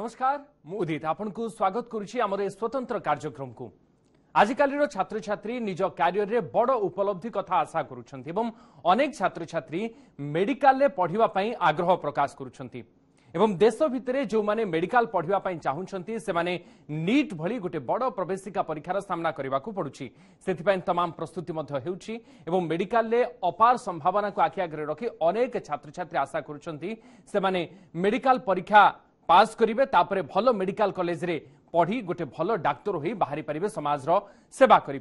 নমস্কার ମୁଁ ଉଦିତ ଆପଣଙ୍କୁ ସ୍ୱାଗତ କରୁଛି ଆମର ଏ ସ୍ୱତନ୍ତ୍ର କାର୍ଯ୍ୟକ୍ରମକୁ ଆଜିକାଲିର ଛାତ୍ରଛାତ୍ରୀ ନିଜ କ୍ୟାରିୟରରେ ବଡ଼ ଉପଲବ୍ଧି କଥା ଆଶା କରୁଛନ୍ତି ଏବଂ ଅନେକ ଛାତ୍ରଛାତ୍ରୀ ମେଡିକାଲରେ ପଢ଼ିବା ପାଇଁ ଆଗ୍ରହ ପ୍ରକାଶ କରୁଛନ୍ତି ଏବଂ ଦେଶ ଭିତରେ ଯେଉଁମାନେ ମେଡିକାଲ ପଢ଼ିବା ପାଇଁ ଚାହୁଁଛନ୍ତି ସେମାନେ ନିଟ୍ ଭଳି ଗୋଟିଏ ବଡ଼ ପ୍ରବେଶିକା ପରୀକ୍ଷାର ସାମ୍ନା କରିବାକୁ ପଡ଼ୁଛି ସେଥିପାଇଁ ତମାମ ପ୍ରସ୍ତୁତି ମଧ୍ୟ ହେଉଛି ଏବଂ ମେଡିକାଲରେ ଅପାର ସମ୍ଭାବନାକୁ ଆଖି ଆଗରେ ରଖି ଅନେକ ଛାତ୍ରଛାତ୍ରୀ ଆଶା କରୁଛନ୍ତି ସେମାନେ ମେଡିକାଲ ପରୀକ୍ଷା पास करेंगे भल मेडिका कलेज पढ़ी गोटे भल डाक्तर हो बाहरी पारे समाज सेवा करें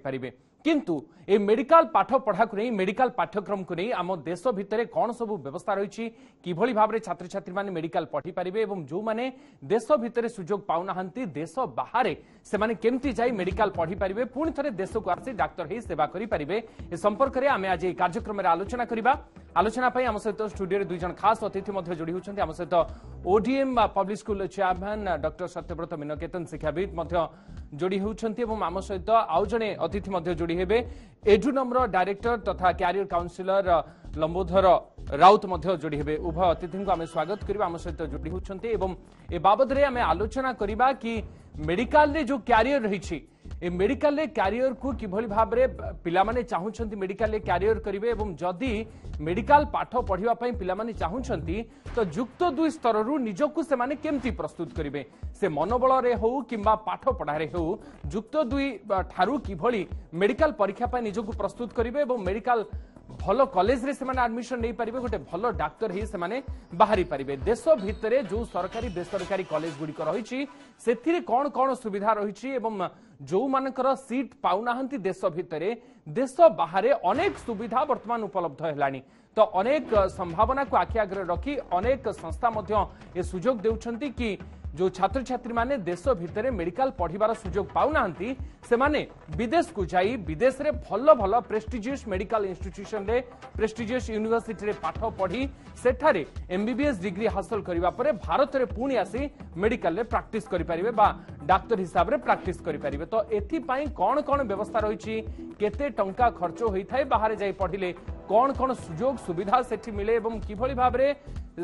কিন্তু এই মেডিকাল পাঠ পড়াকে নেই মেডিকাল পাঠ্যক্রমকে নেই আম দেশ ভিতরে কণ সব ব্যবস্থা রয়েছে কিভাবে ভাবে ছাত্রছাত্রী মানে মেডিকাল পড়ি পারিবে এবং যে দেশ ভিতরে সুযোগ পাও না দেশ বাহারে সে কেমতি যাই মেডিকাল পড়ি পারিবে পুঁ থে দেশক আসি ডাক্তার হয়ে সেবা করে পারিবে এ সম্পর্কে আমি আজ এই কার্যক্রমের আলোচনা করা আলোচনা পাই আমার সহ স্টুডিওরে দুইজন খাস অতিথি মধ্যে যোড়ি হচ্ছেন আমার সহ ODM public school chairman doctor Satyabrata Minaketan শিক্ষাবিদ মধ্য ଯୋଡ଼ି ହେଉଛନ୍ତି ଏବଂ ଆମ ସହିତ ଆଉ ଜଣେ ଅତିଥି ମଧ୍ୟ ଯୋଡ଼ି ହେବେ ଏଜୁନମ୍ର ଡାଇରେକ୍ଟର ତଥା କ୍ୟାରିୟର କାଉନସିଲର ଲମ୍ବୋଧର ରାଉତ ମଧ୍ୟ ଯୋଡ଼ି ହେବେ ଉଭୟ ଅତିଥିଙ୍କୁ ଆମେ ସ୍ୱାଗତ କରିବା ଆମ ସହିତ ଯୋଡ଼ି ହେଉଛନ୍ତି ଏବଂ ଏ ବାବଦରେ ଆମେ ଆଲୋଚନା କରିବା କି ମେଡିକାଲରେ ଯେଉଁ କ୍ୟାରିୟର ରହିଛି ए मेडिकाल क्यारियर को किभली भाव में पाने चाहूँ मेडिकाल क्यारियर करेंगे और जदि मेडिका पाठ पढ़ापी पाने चाहूँ तो युक्त दुई स्तर निजक से प्रस्तुत करेंगे से मनोबल हो कि पाठ पढ़ा हो दुई ठारू किभली मेडिकाल परीक्षा निजक प्रस्तुत करेंगे और मेडिकाल ଭଲ କଲେଜରେ ସେମାନେ ଆଡମିସନ ନେଇପାରିବେ ଗୋଟେ ଭଲ ଡାକ୍ତର ହେଇ ସେମାନେ ବାହାରି ପାରିବେ ଦେଶ ଭିତରେ ଯେଉଁ ସରକାରୀ ବେସରକାରୀ କଲେଜ ଗୁଡ଼ିକ ରହିଛି ସେଥିରେ କ'ଣ କ'ଣ ସୁବିଧା ରହିଛି ଏବଂ ଯେଉଁମାନଙ୍କର ସିଟ୍ ପାଉନାହାନ୍ତି ଦେଶ ଭିତରେ ଦେଶ ବାହାରେ ଅନେକ ସୁବିଧା ବର୍ତ୍ତମାନ ଉପଲବ୍ଧ ହେଲାଣି ତ ଅନେକ ସମ୍ଭାବନାକୁ ଆଖି ଆଗରେ ରଖି ଅନେକ ସଂସ୍ଥା ମଧ୍ୟ ଏ ସୁଯୋଗ ଦେଉଛନ୍ତି କି ଯେଉଁ ଛାତ୍ରଛାତ୍ରୀମାନେ ଦେଶ ଭିତରେ ମେଡିକାଲ ପଢ଼ିବାର ସୁଯୋଗ ପାଉନାହାନ୍ତି ସେମାନେ ବିଦେଶକୁ ଯାଇ ବିଦେଶରେ ଭଲ ଭଲ ପ୍ରେଷ୍ଟିଜିୟସ୍ ମେଡିକାଲ ଇନଷ୍ଟିଚ୍ୟୁସନରେ ପ୍ରେଷ୍ଟିଜିୟସ୍ ୟୁନିଭର୍ସିଟିରେ ପାଠ ପଢ଼ି ସେଠାରେ ଏମ୍ବିବିଏସ୍ ଡିଗ୍ରୀ ହାସଲ କରିବା ପରେ ଭାରତରେ ପୁଣି ଆସି ମେଡିକାଲରେ ପ୍ରାକ୍ଟିସ୍ କରିପାରିବେ ବା ডাক্তার হিসাবে প্রাকটিস করে পারে তো এপাই কণ কণ ব্যবস্থা রয়েছে কেতে টঙ্কা খরচ হয়ে থাকে বাহারে যাই পড়লে कौन कौन सुजोग सुविधा से मिले एवं किभली भाबरे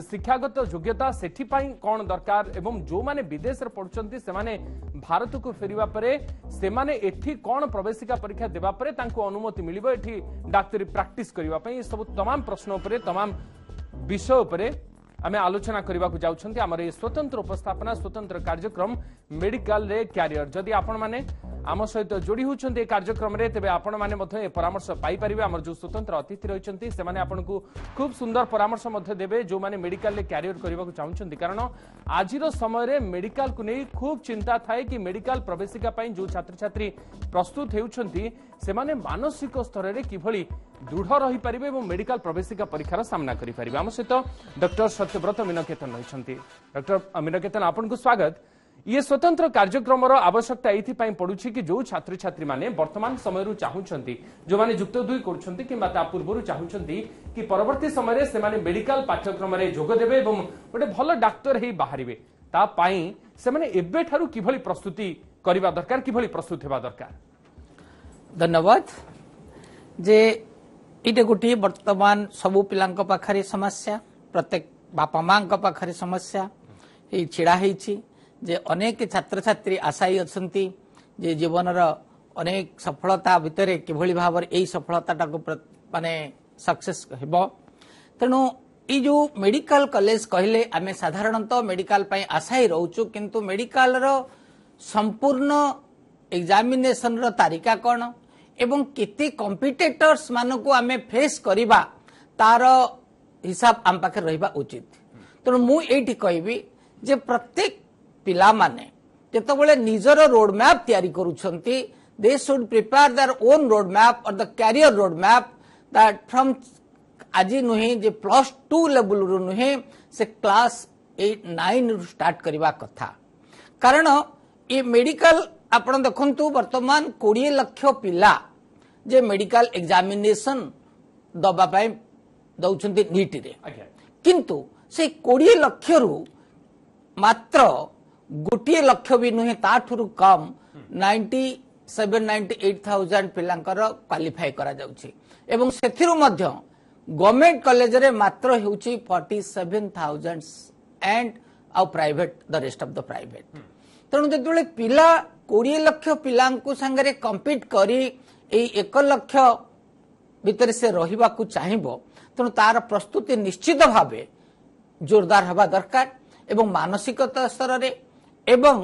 शिक्षागत योग्यता सेठी कौन दरकार एवं जो माने विदेश रे पढुचंती सेमाने भारत को फेर परे सेमाने कौन प्रवेशिका परीक्षा देबा परे अनुमति मिलिबो एठी डाक्टरी प्रैक्टिस करिबा सब तमाम प्रश्न तमाम विषय उपरे आम आलोचना करने जाऊँ आमर स्वतंत्र उपस्थापना स्वतंत्र कार्यक्रम ମେଡିକାଲରେ କ୍ୟାରିୟର ଯଦି ଆପଣମାନେ ଆମ ସହିତ ଯୋଡ଼ି ହେଉଛନ୍ତି ଏ କାର୍ଯ୍ୟକ୍ରମରେ ତେବେ ଆପଣମାନେ ମଧ୍ୟ ଏ ପରାମର୍ଶ ପାଇପାରିବେ ଆମର ଯେଉଁ ସ୍ୱତନ୍ତ୍ର ଅତିଥି ରହିଛନ୍ତି ସେମାନେ ଆପଣଙ୍କୁ ଖୁବ୍ ସୁନ୍ଦର ପରାମର୍ଶ ମଧ୍ୟ ଦେବେ ଯେଉଁମାନେ ମେଡିକାଲରେ କ୍ୟାରିୟର କରିବାକୁ ଚାହୁଁଛନ୍ତି କାରଣ ଆଜିର ସମୟରେ ମେଡିକାଲକୁ ନେଇ ଖୁବ୍ ଚିନ୍ତା ଥାଏ କି ମେଡିକାଲ ପ୍ରବେଶିକା ପାଇଁ ଯେଉଁ ଛାତ୍ରଛାତ୍ରୀ ପ୍ରସ୍ତୁତ ହେଉଛନ୍ତି ସେମାନେ ମାନସିକ ସ୍ତରରେ କିଭଳି ଦୃଢ଼ ରହିପାରିବେ ଏବଂ ମେଡିକାଲ ପ୍ରବେଶିକା ପରୀକ୍ଷାର ସାମ୍ନା କରିପାରିବେ ଆମ ସହିତ ଡକ୍ଟର ସତ୍ୟବ୍ରତ ମୀନକେତନ ରହିଛନ୍ତି ଡକ୍ଟର ମୀନକେତନ ଆପଣଙ୍କୁ ସ୍ୱାଗତ ये स्वतंत्र कार्यक्रम आवश्यकता ये पड़ू कि जो छात्र छात्री मैंने बर्तमान समय चाहते जो मैंने युक्त दुई कर पूर्व चाहते कि परवर्त समय से मेडिकल पाठ्यक्रम जोगदेवे गोटे भल डाक्तर ही बाहर ताने एवं प्रस्तुति करने दरकार कि प्रस्तुत होगा दरकार धन्यवाद जे ये गोटे बर्तमान सब पिला समस्या प्रत्येक बापा माँ समस्या ये ढड़ा ଯେ ଅନେକ ଛାତ୍ରଛାତ୍ରୀ ଆଶାୟୀ ଅଛନ୍ତି ଯେ ଜୀବନର ଅନେକ ସଫଳତା ଭିତରେ କିଭଳି ଭାବରେ ଏଇ ସଫଳତାଟାକୁ ମାନେ ସକ୍ସେସ ହେବ ତେଣୁ ଏଇ ଯେଉଁ ମେଡ଼ିକାଲ କଲେଜ କହିଲେ ଆମେ ସାଧାରଣତଃ ମେଡ଼ିକାଲ ପାଇଁ ଆଶାୟୀ ରହୁଛୁ କିନ୍ତୁ ମେଡ଼ିକାଲର ସମ୍ପୂର୍ଣ୍ଣ ଏକ୍ଜାମିନେସନର ତାରିକା କ'ଣ ଏବଂ କେତେ କମ୍ପିଟେଟର୍ସ ମାନଙ୍କୁ ଆମେ ଫେସ୍ କରିବା ତାର ହିସାବ ଆମ ପାଖରେ ରହିବା ଉଚିତ ତେଣୁ ମୁଁ ଏଇଠି କହିବି ଯେ ପ୍ରତ୍ୟେକ पाने जिते निजर रोड मैप या they should prepare their own road map और the career road map that from आज नुह प्लस टू लेवल रु नुह से क्लास एट नाइन रु स्टार्ट कथा कारण ये मेडिकल आप देखते बर्तमान कोड़े लक्ष पा जे मेडिकल एग्जामिनेशन दबापाई दौरान नीट रे किंतु से कोड़े लक्ष रु मात्र ଗୋଟିଏ ଲକ୍ଷ ବି ନୁହେଁ ତାଠାରୁ କମ୍ ninety seven ninety eight thousand ପିଲାଙ୍କର କ୍ୱାଲିଫାଏ କରାଯାଉଛି ଏବଂ ସେଥିରୁ ମଧ୍ୟ ଗଭର୍ଣ୍ଣମେଣ୍ଟ କଲେଜରେ ମାତ୍ର ହେଉଛି ଫର୍ଟି ସେଭେନ୍ ଥାଉଜେଣ୍ଡ ଆଣ୍ଡ ଆଉ private the rest of the private ତେଣୁ ଯେତେବେଳେ ପିଲା କୋଡ଼ିଏ ଲକ୍ଷ ପିଲାଙ୍କୁ ସାଙ୍ଗରେ କମ୍ପିଟ୍ କରି ଏଇ ଏକ ଲକ୍ଷ ଭିତରେ ସେ ରହିବାକୁ ଚାହିଁବ ତେଣୁ ତାର ପ୍ରସ୍ତୁତି ନିଶ୍ଚିତ ଭାବେ ଜୋରଦାର ହେବା ଦରକାର ଏବଂ ମାନସିକତା ସ୍ତରରେ এবং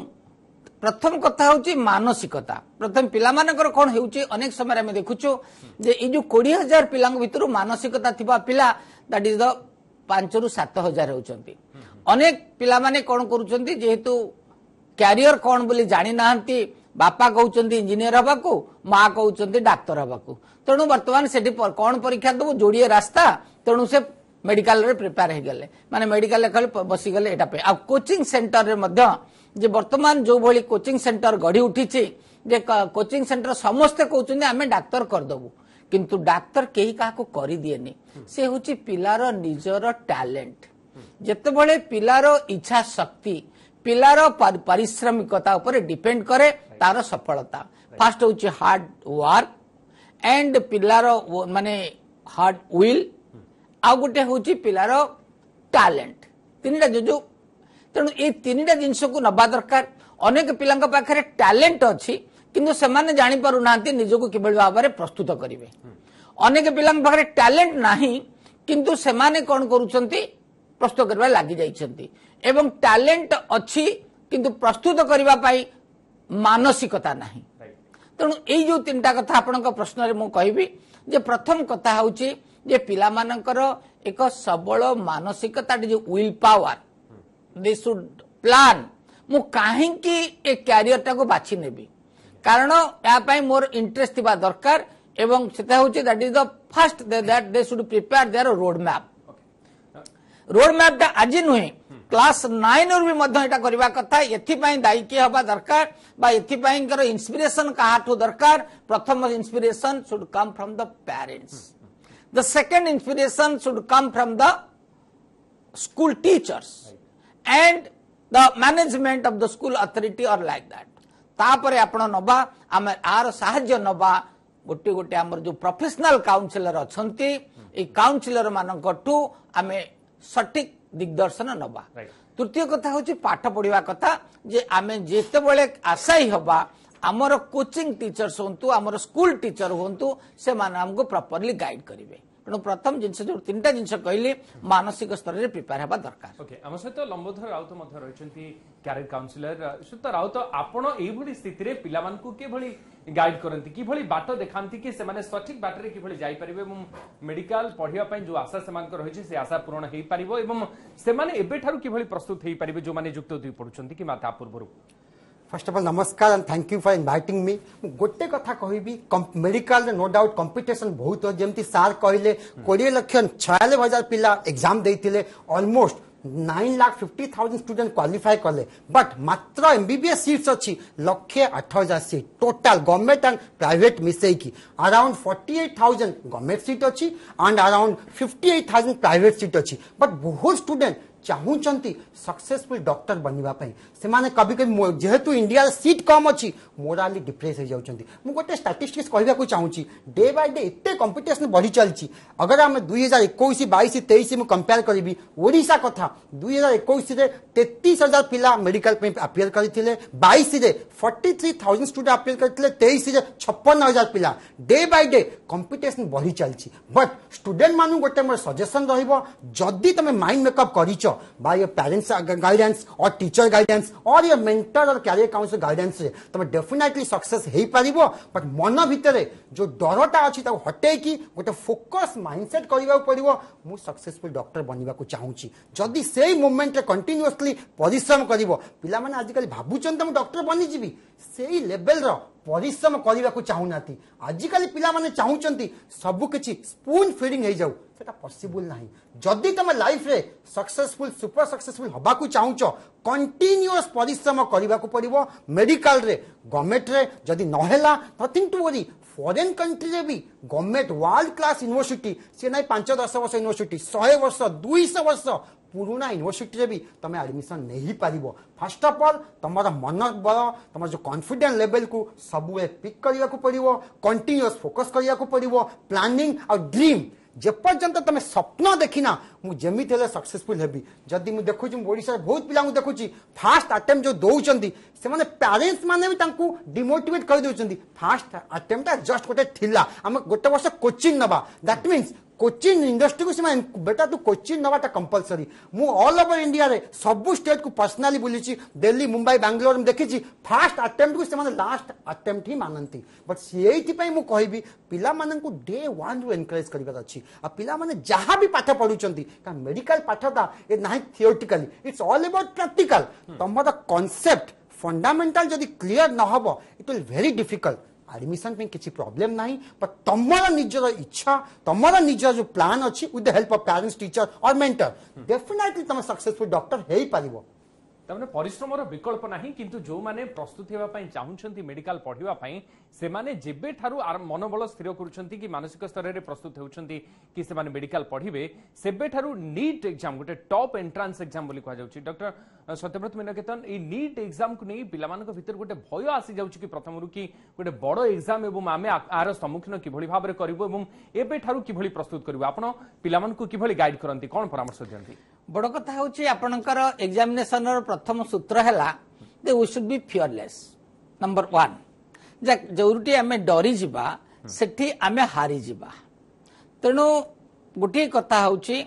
প্রথম কথা হচ্ছে মানসিকতা প্রথম পিলামানଙ୍କର କ'ଣ ହେଉଛି ଅନେକ ସମୟରେ ଆମେ ଦେଖୁଛୁ ଯେ ଏଇ ଯେଉଁ କୋଡ଼ିଏ ହଜାର ପିଲାଙ୍କ ଭିତରୁ ମାନସିକତା ଥିବା ପିଲା ଦ୍ୟାଟ୍ ଇଜ୍ ଦ ପାଞ୍ଚରୁ ସାତ ହଜାର ହେଉଛନ୍ତି ଅନେକ ପିଲାମାନେ କ'ଣ କରୁଛନ୍ତି ଯେହେତୁ କ୍ୟାରିୟର କ'ଣ ବୋଲି ଜାଣିନାହାନ୍ତି ବାପା କହୁଛନ୍ତି ଇଞ୍ଜିନିୟର ହେବାକୁ ମା କହୁଛନ୍ତି ଡାକ୍ତର ହେବାକୁ ତେଣୁ ବର୍ତ୍ତମାନ ସେଠି କ'ଣ ପରୀକ୍ଷା ଦେବୁ ଯୋଡ଼ିଏ ରାସ୍ତା ତେଣୁ ସେ ମେଡିକାଲରେ ପ୍ରିପେୟାର ହେଇଗଲେ ମାନେ ମେଡିକାଲରେ ଖାଲି ବସିଗଲେ ଏଇଟା ପାଇଁ ଆଉ କୋଚିଂ ସେଣ୍ଟରରେ ମଧ୍ୟ ଯେ ବର୍ତ୍ତମାନ ଯେଉଁଭଳି କୋଚିଂ ସେଣ୍ଟର ଗଢ଼ି ଉଠିଛି ଯେ କୋଚିଂ ସେଣ୍ଟର ସମସ୍ତେ କହୁଛନ୍ତି ଆମେ ଡାକ୍ତର କରିଦେବୁ କିନ୍ତୁ ଡାକ୍ତର କେହି କାହାକୁ କରିଦିଏନି ସେ ହେଉଛି ପିଲାର ନିଜର ଟ୍ୟାଲେଣ୍ଟ ଯେତେବେଳେ ପିଲାର ଇଚ୍ଛା ଶକ୍ତି ପିଲାର ପାରିଶ୍ରମିକତା ଉପରେ ଡିପେଣ୍ଡ କରେ ତାର ସଫଳତା ଫାର୍ଷ୍ଟ ହେଉଛି ହାର୍ଡ ୱାର୍କ ଏଣ୍ଡ ପିଲାର ମାନେ ହାର୍ଡ ୱିଲ୍ ଆଉ ଗୋଟେ ହେଉଛି ପିଲାର ଟ୍ୟାଲେଣ୍ଟ ତିନିଟା ଯେଉଁ ତେଣୁ ଏଇ ତିନିଟା ଜିନିଷକୁ ନେବା ଦରକାର ଅନେକ ପିଲାଙ୍କ ପାଖରେ ଟ୍ୟାଲେଣ୍ଟ ଅଛି କିନ୍ତୁ ସେମାନେ ଜାଣିପାରୁନାହାନ୍ତି ନିଜକୁ କିଭଳି ଭାବରେ ପ୍ରସ୍ତୁତ କରିବେ ଅନେକ ପିଲାଙ୍କ ପାଖରେ ଟ୍ୟାଲେଣ୍ଟ ନାହିଁ କିନ୍ତୁ ସେମାନେ କ'ଣ କରୁଛନ୍ତି ପ୍ରସ୍ତୁତ କରିବା ଲାଗିଯାଇଛନ୍ତି ଏବଂ ଟ୍ୟାଲେଣ୍ଟ ଅଛି କିନ୍ତୁ ପ୍ରସ୍ତୁତ କରିବା ପାଇଁ ମାନସିକତା ନାହିଁ ତେଣୁ ଏଇ ଯେଉଁ ତିନିଟା କଥା ଆପଣଙ୍କ ପ୍ରଶ୍ନରେ ମୁଁ କହିବି ଯେ ପ୍ରଥମ କଥା ହେଉଛି ଯେ ପିଲାମାନଙ୍କର ଏକ ସବଳ ମାନସିକତା ଯେଉଁ will power they should plan ମୁଁ କାହିଁକି ଏ କ୍ୟାରିୟରଟାକୁ ବାଛି ନେବି କାରଣ ଏହା ପାଇଁ ମୋର ଇଣ୍ଟରେଷ୍ଟ ଥିବା ଦରକାର ଏବଂ ସେଟା ହେଉଛି that is the first that they should prepare their road map road ମ୍ୟାପ୍ଟା ଆଜି ନୁହେଁ କ୍ଲାସ୍ ନାଇନ୍ରୁ ବି ମଧ୍ୟ ଏଇଟା କରିବା କଥା ଏଥିପାଇଁ ଦାୟୀ କିଏ ହେବା ଦରକାର ବା ଏଥିପାଇଙ୍କର ଇନ୍ସପିରେସନ୍ କାହାଠୁ ଦରକାର ପ୍ରଥମ inspiration should come from the parents the second inspiration should come from the school teachers and the management of the school authority और लाइक दैट तापर आपण नबा आम आर साहय नबा गोटे गोटे आमर जो प्रोफेशनल काउनसिलर अच्छा ए काउनसिलर मानकटु आमे सटीक दिग्दर्शन नवा तृतीय कथा होची पाठ पढिबा कथा जे आमे जेते बळे आशाई होबा आमर कोचिंग टीचर्स हूँ आमर स्कूल टीचर हूँ से मान हमको गाइड करेंगे ତେଣୁ ପ୍ରଥମ ଜିନିଷ ଯେଉଁ ତିନିଟା ଜିନିଷ କହିଲି ମାନସିକ ସ୍ତରରେ ପ୍ରିପେୟାର ହେବା ଦରକାର ଓକେ ଆମ ସହିତ ଲମ୍ବୋଧର ରାଉତ ମଧ୍ୟ ରହିଛନ୍ତି କ୍ୟାରିୟର କାଉନସିଲର ସୁତ ରାଉତ ଆପଣ ଏଇଭଳି ସ୍ଥିତିରେ ପିଲାମାନଙ୍କୁ କିଭଳି ଗାଇଡ୍ କରନ୍ତି କିଭଳି ବାଟ ଦେଖାନ୍ତି କି ସେମାନେ ସଠିକ୍ ବାଟରେ କିଭଳି ଯାଇପାରିବେ ଏବଂ ମେଡିକାଲ ପଢିବା ପାଇଁ ଯେଉଁ ଆଶା ସେମାନଙ୍କର ରହିଛି ସେ ଆଶା ପୂରଣ ହେଇପାରିବ ଏବଂ ସେମାନେ ଏବେଠାରୁ କିଭଳି ପ୍ରସ୍ତୁତ ହେଇପାରିବେ ଯେଉଁମାନେ ଯୁକ୍ତ ଦୁଇ ପଢୁଛନ୍ତି କିମ୍ବା ତା ପୂର୍ବରୁ First of all, namaskar and thank you for inviting me. ଗୋଟେ କଥା କହିବି ମେଡିକାଲରେ ନୋ ଡାଉଟ୍ କମ୍ପିଟିସନ୍ ବହୁତ ଯେମିତି ସାର୍ କହିଲେ କୋଡ଼ିଏ ଲକ୍ଷ ଛୟାନବେ ହଜାର ପିଲା ଏକ୍ଜାମ୍ ଦେଇଥିଲେ almost nine lakh fifty thousand student qualify କଲେ ବଟ୍ ମାତ୍ର ଏମ୍ବିବିଏସ୍ ସିଟ୍ସ ଅଛି ଲକ୍ଷେ ଆଠ ହଜାର seat total government and private ମିଶେଇକି around forty eight thousand government seat ଅଛି and around fifty eight thousand private seat ଅଛି ବଟ୍ ବହୁତ ଷ୍ଟୁଡେଣ୍ଟ ଚାହୁଁଛନ୍ତି ସକ୍ସେସଫୁଲ୍ ଡକ୍ଟର ବନିବା ପାଇଁ ସେମାନେ କବି କବି ଯେହେତୁ ଇଣ୍ଡିଆରେ ସିଟ୍ କମ୍ ଅଛି ମୋରାଲି ଡିପ୍ରେସ୍ ହୋଇଯାଉଛନ୍ତି ମୁଁ ଗୋଟେ ଷ୍ଟାଟିଷ୍ଟିକ୍ସ କହିବାକୁ ଚାହୁଁଛି ଡେ ବାଇ ଡେ ଏତେ କମ୍ପିଟିସନ୍ ବଢ଼ି ଚାଲିଛି ଅଗର ଆମେ ଦୁଇ ହଜାର ଏକୋଇଶ ବାଇଶ ତେଇଶ ମୁଁ କମ୍ପେୟାର କରିବି ଓଡ଼ିଶା କଥା ଦୁଇ ହଜାର ଏକୋଇଶରେ ତେତିଶ ହଜାର ପିଲା ମେଡ଼ିକାଲ ପାଇଁ ଆପିୟର କରିଥିଲେ ବାଇଶରେ forty three thousand student appear କରିଥିଲେ ତେଇଶରେ ଛପନ ହଜାର ପିଲା ଡେ ବାଇ ଡେ କମ୍ପିଟିସନ୍ ବଢ଼ି ଚାଲିଛି ବଟ୍ ଷ୍ଟୁଡେଣ୍ଟମାନଙ୍କୁ ଗୋଟେ ମୋର ସଜେସନ୍ ରହିବ ଯଦି ତମେ ମାଇଣ୍ଡ ମେକଅପ୍ କରିଛ sure by your parents guidance or teacher guidance or your mentor or career counselor guidance रे तुम definitely success हेई पारिबो but मन भितरे जो डरटा अछि ताको हटेकी गोटे focus mindset करिवा पड़िबो मु successful doctor बनिबा को चाहूची जदि सेही मोमेंट रे continuously परिश्रम करिवो पिला माने आजकल भाबुचन त मु डॉक्टर बनि जिबी सेही लेवल रो ପରିଶ୍ରମ କରିବାକୁ ଚାହୁଁନାହାନ୍ତି ଆଜିକାଲି ପିଲାମାନେ ଚାହୁଁଛନ୍ତି ସବୁକିଛି ସ୍ପୁନ୍ ଫିଡିଂ ହେଇଯାଉ ସେଟା ପସିବୁଲ୍ ନାହିଁ ଯଦି ତମେ ଲାଇଫ୍ରେ ସକ୍ସେସଫୁଲ୍ ସୁପର ସକ୍ସେସଫୁଲ୍ ହେବାକୁ ଚାହୁଁଛ କଣ୍ଟିନ୍ୟୁଅସ୍ ପରିଶ୍ରମ କରିବାକୁ ପଡ଼ିବ ମେଡିକାଲରେ ଗଭର୍ଣ୍ଣମେଣ୍ଟରେ ଯଦି ନହେଲା ନଥିଂ ଟୁ ୱରି ଫରେନ୍ କଣ୍ଟ୍ରିରେ ବି ଗଭର୍ଣ୍ଣମେଣ୍ଟ ୱାର୍ଲଡ କ୍ଲାସ୍ ୟୁନିଭର୍ସିଟି ସିଏ ନାହିଁ ପାଞ୍ଚ ଦଶ ବର୍ଷ ୟୁନିଭର୍ସିଟି ଶହେ ବର୍ଷ ଦୁଇଶହ ବର୍ଷ પુરુણા યુનિવર્સિટીએ બી તમે આડમિશન નહીં ପାରିବ ફાર્ଷ୍ଟ ଅଫ୍ ଅଲ୍ ତୁମର ମନବଳ ତୁମର ଯେଉଁ କନଫିଡେଣ୍ଟ ଲେଭେଲକୁ ସବୁବେଳେ ପିକ୍ କରିବାକୁ ପଡ଼ିବ କଣ୍ଟିନ୍ୟୁଅସ୍ ଫୋକସ୍ କରିବାକୁ ପଡ଼ିବ ପ୍ଲାନିଂ ଆଉ ଡ୍ରିମ୍ ଯେପର୍ଯ୍ୟନ୍ତ ତୁମେ ସ୍ୱପ୍ନ ଦେଖିନା ମୁଁ ଯେମିତି ହେଲେ ସକ୍ସେସଫୁଲ୍ ହେବି ଯଦି ମୁଁ ଦେଖୁଛି ମୁଁ ଓଡ଼ିଶାରେ ବହୁତ ପିଲାଙ୍କୁ ଦେଖୁଛି ଫାଷ୍ଟ ଆଟେମ୍ପ୍ଟ ଯେଉଁ ଦେଉଛନ୍ତି ସେମାନେ ପ୍ୟାରେଣ୍ଟସ୍ ମାନେ ବି ତାଙ୍କୁ ଡିମୋଟିଭେଟ୍ କରିଦେଉଛନ୍ତି ଫାଷ୍ଟ ଆଟେମ୍ପ୍ଟଟା ଜଷ୍ଟ ଗୋଟେ ଥିଲା ଆମେ ଗୋଟେ ବର୍ଷ କୋଚିଂ ନେବା ଦ୍ୟାଟ୍ ମିନ୍ସ कोचिंग इंडस्ट्री को सीमा बेटा तू कोचिन नवाटा कंपलसरी मु ऑल ओवर इंडिया रे सब स्टेट को पर्सनली बुली छी दिल्ली मुंबई बेंगलोर में देखी छी फास्ट अटेम्प्ट को सीमा लास्ट अटेम्प्ट ही माननती बट सेहीति पई मु कहिबी पिला मानन को डे 1 रु एनकरेज करबा दछि आ पिला माने जहां भी पाठ पढु छंती का मेडिकल पाठता ए नाही theoretically it's all about practical तमदा कांसेप्ट फंडामेंटल जदी क्लियर न होबो it will very difficult admission ପାଇଁ କିଛି ପ୍ରୋବ୍ଲେମ୍ ନାହିଁ ବଟ୍ ତମର ନିଜର ଇଚ୍ଛା ତମର ନିଜର ଯେଉଁ ପ୍ଲାନ୍ ଅଛି with the help of parents teacher or mentor definitely ତମେ ସକ୍ସେସଫୁଲ୍ ଡକ୍ଟର ହେଇପାରିବ ତାମାନେ ପରିଶ୍ରମର ବିକଳ୍ପ ନାହିଁ କିନ୍ତୁ ଯେଉଁମାନେ ପ୍ରସ୍ତୁତ ହେବା ପାଇଁ ଚାହୁଁଛନ୍ତି ମେଡିକାଲ ପଢ଼ିବା ପାଇଁ ସେମାନେ ଯେବେଠାରୁ ମନୋବଳ ସ୍ଥିର କରୁଛନ୍ତି କି ମାନସିକ ସ୍ତରରେ ପ୍ରସ୍ତୁତ ହେଉଛନ୍ତି କି ସେମାନେ ମେଡିକାଲ ପଢ଼ିବେ ସେବେଠାରୁ ନିଟ୍ ଏକ୍ଜାମ୍ ଗୋଟେ ଟପ୍ ଏଣ୍ଟ୍ରାନ୍ସ ଏକ୍ଜାମ୍ ବୋଲି କୁହାଯାଉଛି ଡକ୍ଟର ସତ୍ୟବ୍ରତ ମୀନକେତନ ଏଇ ନିଟ୍ ଏକ୍ଜାମ୍କୁ ନେଇ ପିଲାମାନଙ୍କ ଭିତରେ ଗୋଟେ ଭୟ ଆସିଯାଉଛି କି ପ୍ରଥମରୁ କି ଗୋଟେ ବଡ଼ ଏକ୍ଜାମ୍ ଏବଂ ଆମେ ଆର ସମ୍ମୁଖୀନ କିଭଳି ଭାବରେ କରିବୁ ଏବଂ ଏବେଠାରୁ କିଭଳି ପ୍ରସ୍ତୁତ କରିବୁ ଆପଣ ପିଲାମାନଙ୍କୁ କିଭଳି ଗାଇଡ୍ କରନ୍ତି କ'ଣ ପରାମର୍ଶ ଦିଅନ୍ତି ବଡ କଥା ହେଉଛି ଆପଣଙ୍କର ଏକ୍ଜାମିନେସନର ପ୍ରଥମ ସୂତ୍ର ହେଲା the we should be fearless number one ଯା ଯେଉଁଠି ଆମେ ଡରିଯିବା ସେଠି ଆମେ ହାରିଯିବା ତେଣୁ ଗୋଟିଏ କଥା ହେଉଛି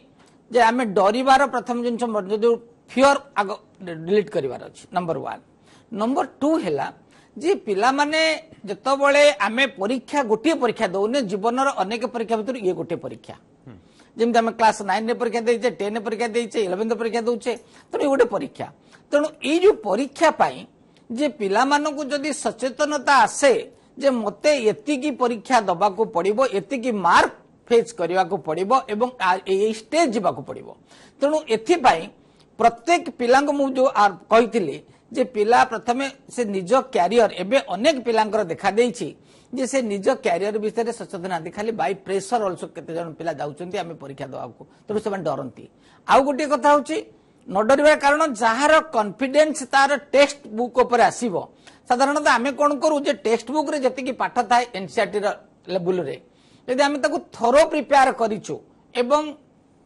ଯେ ଆମେ ଡରିବାର ପ୍ରଥମ ଜିନିଷ ଯଦି ଫିଅର ଆଗ ଡିଲିଟ୍ କରିବାର ଅଛି ନମ୍ବର ୱାନ୍ ନମ୍ବର ଟୁ ହେଲା ଯେ ପିଲାମାନେ ଯେତେବେଳେ ଆମେ ପରୀକ୍ଷା ଗୋଟିଏ ପରୀକ୍ଷା ଦେଉନେ ଜୀବନର ଅନେକ ପରୀକ୍ଷା ଭିତରୁ ଇଏ ଗୋଟିଏ ପରୀକ୍ଷା ଯେମିତି ଆମେ କ୍ଲାସ୍ ନାଇନ୍ରେ ପରୀକ୍ଷା ଦେଇଛେ ଟେନ୍ରେ ପରୀକ୍ଷା ଦେଇଛେ ଇଲେଭେନ୍ଥରେ ପରୀକ୍ଷା ଦେଉଛେ ତେଣୁ ଏ ଗୋଟେ ପରୀକ୍ଷା ତେଣୁ ଏଇ ଯେଉଁ ପରୀକ୍ଷା ପାଇଁ ଯେ ପିଲାମାନଙ୍କୁ ଯଦି ସଚେତନତା ଆସେ ଯେ ମୋତେ ଏତିକି ପରୀକ୍ଷା ଦେବାକୁ ପଡ଼ିବ ଏତିକି ମାର୍କ ଫେଜ୍ କରିବାକୁ ପଡ଼ିବ ଏବଂ ଏଇ ଷ୍ଟେଜ୍ ଯିବାକୁ ପଡ଼ିବ ତେଣୁ ଏଥିପାଇଁ ପ୍ରତ୍ୟେକ ପିଲାଙ୍କୁ ମୁଁ ଯେଉଁ କହିଥିଲି ଯେ ପିଲା ପ୍ରଥମେ ସେ ନିଜ କ୍ୟାରିୟର ଏବେ ଅନେକ ପିଲାଙ୍କର ଦେଖାଦେଇଛି ଯେ ସେ ନିଜ କ୍ୟାରିୟର ବିଷୟରେ ସଚେତନ ନାହାନ୍ତି ଖାଲି ବାଇ ପ୍ରେସର ଅଲସୋ କେତେଜଣ ପିଲା ଯାଉଛନ୍ତି ଆମେ ପରୀକ୍ଷା ଦେବାକୁ ତେଣୁ ସେମାନେ ଡରନ୍ତି ଆଉ ଗୋଟିଏ କଥା ହେଉଛି ନ ଡରିବାର କାରଣ ଯାହାର କନଫିଡେନ୍ସ ତାର ଟେକ୍ସଟ ବୁକ୍ ଉପରେ ଆସିବ ସାଧାରଣତଃ ଆମେ କ'ଣ କରୁ ଯେ ଟେକ୍ସଟ ବୁକ୍ରେ ଯେତିକି ପାଠ ଥାଏ ଏନ୍ସିଆର୍ଟିର ଲେବୁଲରେ ଯଦି ଆମେ ତାକୁ ଥର ପ୍ରିପେୟାର କରିଛୁ ଏବଂ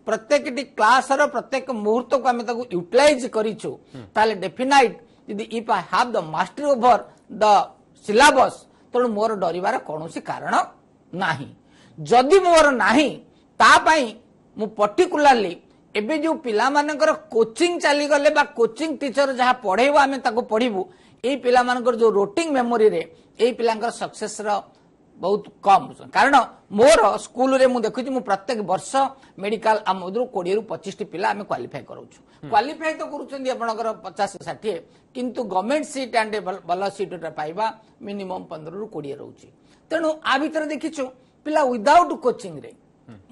ପ୍ରତ୍ୟେକଟି କ୍ଲାସର ପ୍ରତ୍ୟେକ ମୁହୂର୍ତ୍ତକୁ ଆମେ ତାକୁ ୟୁଟିଲାଇଜ କରିଛୁ ତାହେଲେ ଡେଫିନାଇଟ ଯଦି if I have the master over the syllabus ତେଣୁ ମୋର ଡରିବାର କୌଣସି କାରଣ ନାହିଁ ଯଦି ମୋର ନାହିଁ ତା ପାଇଁ ମୁଁ ପର୍ଟିକୁଲାରଲି ଏବେ ଯେଉଁ ପିଲାମାନଙ୍କର କୋଚିଂ ଚାଲିଗଲେ ବା କୋଚିଂ ଟିଚର ଯାହା ପଢ଼େଇବ ଆମେ ତାକୁ ପଢ଼ିବୁ ଏଇ ପିଲାମାନଙ୍କର ଯେଉଁ ରୋଟିଂ ମେମୋରିରେ ଏଇ ପିଲାଙ୍କର ସକ୍ସେସର ବହୁତ କମ୍ ହେଉଛନ୍ତି କାରଣ ମୋର ସ୍କୁଲରେ ମୁଁ ଦେଖୁଛି ମୁଁ ପ୍ରତ୍ୟେକ ବର୍ଷ ମେଡିକାଲ ଆମ ମଧ୍ୟରୁ କୋଡ଼ିଏରୁ ପଚିଶଟି ପିଲା ଆମେ କ୍ୱାଲିଫାଏ କରୁଛୁ କ୍ୱାଲିଫାଏ ତ କରୁଛନ୍ତି ଆପଣଙ୍କର ପଚାଶ ଷାଠିଏ କିନ୍ତୁ ଗଭର୍ଣ୍ଣମେଣ୍ଟ ସିଟ୍ ଆଣ୍ଡ ଭଲ ସିଟ୍ଟା ପାଇବା ମିନିମମ୍ ପନ୍ଦରରୁ କୋଡ଼ିଏ ରହୁଛି ତେଣୁ ଆ ଭିତରେ ଦେଖିଛୁ ପିଲା ୱିଦାଉଟ୍ କୋଚିଂରେ